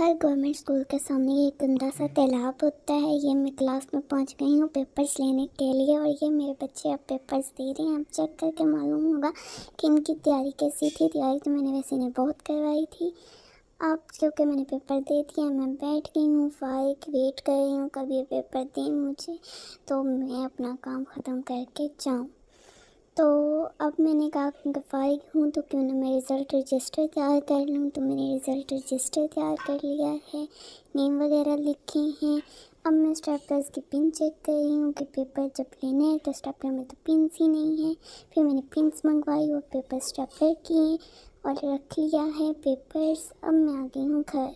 हर government school के सामने एक गंदा सा तालाब होता है ये मैं क्लास में पहुंच गई हूँ पेपर्स लेने के लिए और ये मेरे बच्चे अब पेपर्स दे रहे हैं अब चेक करके मालूम होगा कि इनकी तैयारी कैसी थी तैयारी तो मैंने वैसे इन्हें बहुत करवाई थी अब क्योंकि मैंने पेपर दे दिया मैं बैठ गई हूँ फाइक वेट कर रही हूँ कभी पेपर दें मुझे तो मैं अपना काम ख़त्म करके जाऊँ तो अब मैंने कहा फाइल हूँ तो क्यों ना मैं रिज़ल्ट रजिस्टर तैयार कर लूँ तो मैंने रिज़ल्ट रजिस्टर तैयार कर लिया है नेम वगैरह लिखे हैं अब मैं स्टेपलर्स की पिन चेक कर रही हूँ कि पेपर जब लेने हैं तो स्टेपलर में तो पिन ही नहीं है फिर मैंने पिन्स मंगवाई और पेपर स्टेपलर किए और रख लिया है पेपर्स अब मैं आ गई हूँ घर